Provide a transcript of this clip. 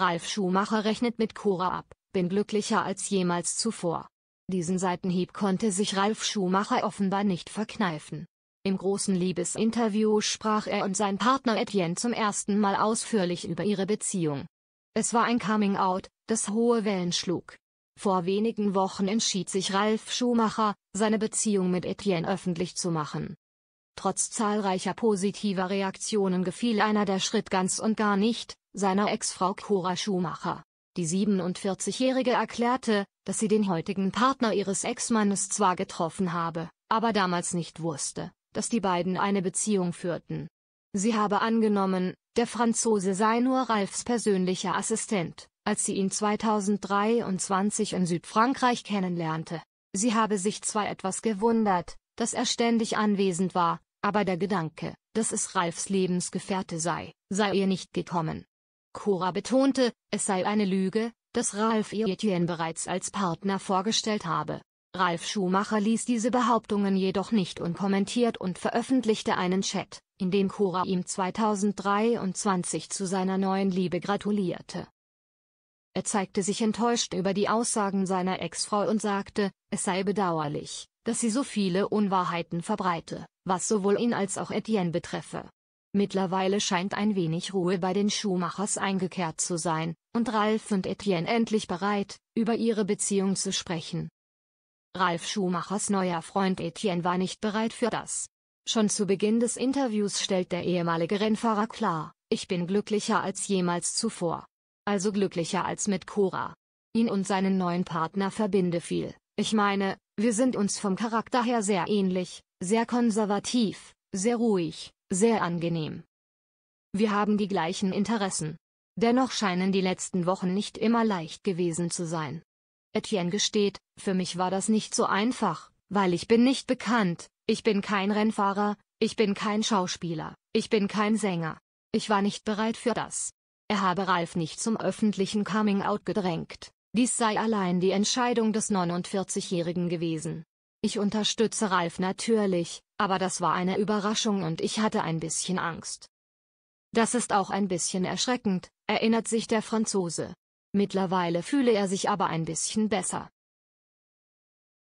Ralf Schumacher rechnet mit Cora ab, bin glücklicher als jemals zuvor. Diesen Seitenhieb konnte sich Ralf Schumacher offenbar nicht verkneifen. Im großen Liebesinterview sprach er und sein Partner Etienne zum ersten Mal ausführlich über ihre Beziehung. Es war ein Coming-out, das hohe Wellen schlug. Vor wenigen Wochen entschied sich Ralf Schumacher, seine Beziehung mit Etienne öffentlich zu machen. Trotz zahlreicher positiver Reaktionen gefiel einer der Schritt ganz und gar nicht, seiner Ex-Frau Cora Schumacher. Die 47-Jährige erklärte, dass sie den heutigen Partner ihres Ex-Mannes zwar getroffen habe, aber damals nicht wusste, dass die beiden eine Beziehung führten. Sie habe angenommen, der Franzose sei nur Ralfs persönlicher Assistent, als sie ihn 2023 in Südfrankreich kennenlernte. Sie habe sich zwar etwas gewundert, dass er ständig anwesend war, aber der Gedanke, dass es Ralfs Lebensgefährte sei, sei ihr nicht gekommen. Cora betonte, es sei eine Lüge, dass Ralf ihr Etienne bereits als Partner vorgestellt habe. Ralf Schumacher ließ diese Behauptungen jedoch nicht unkommentiert und veröffentlichte einen Chat, in dem Cora ihm 2023 zu seiner neuen Liebe gratulierte. Er zeigte sich enttäuscht über die Aussagen seiner Ex-Frau und sagte, es sei bedauerlich, dass sie so viele Unwahrheiten verbreite, was sowohl ihn als auch Etienne betreffe. Mittlerweile scheint ein wenig Ruhe bei den Schuhmachers eingekehrt zu sein, und Ralf und Etienne endlich bereit, über ihre Beziehung zu sprechen. Ralf Schumachers neuer Freund Etienne war nicht bereit für das. Schon zu Beginn des Interviews stellt der ehemalige Rennfahrer klar, ich bin glücklicher als jemals zuvor. Also glücklicher als mit Cora. Ihn und seinen neuen Partner verbinde viel, ich meine, wir sind uns vom Charakter her sehr ähnlich, sehr konservativ, sehr ruhig, sehr angenehm. Wir haben die gleichen Interessen. Dennoch scheinen die letzten Wochen nicht immer leicht gewesen zu sein. Etienne gesteht, für mich war das nicht so einfach, weil ich bin nicht bekannt, ich bin kein Rennfahrer, ich bin kein Schauspieler, ich bin kein Sänger. Ich war nicht bereit für das. Er habe Ralf nicht zum öffentlichen Coming-out gedrängt. Dies sei allein die Entscheidung des 49-Jährigen gewesen. Ich unterstütze Ralf natürlich, aber das war eine Überraschung und ich hatte ein bisschen Angst. Das ist auch ein bisschen erschreckend, erinnert sich der Franzose. Mittlerweile fühle er sich aber ein bisschen besser.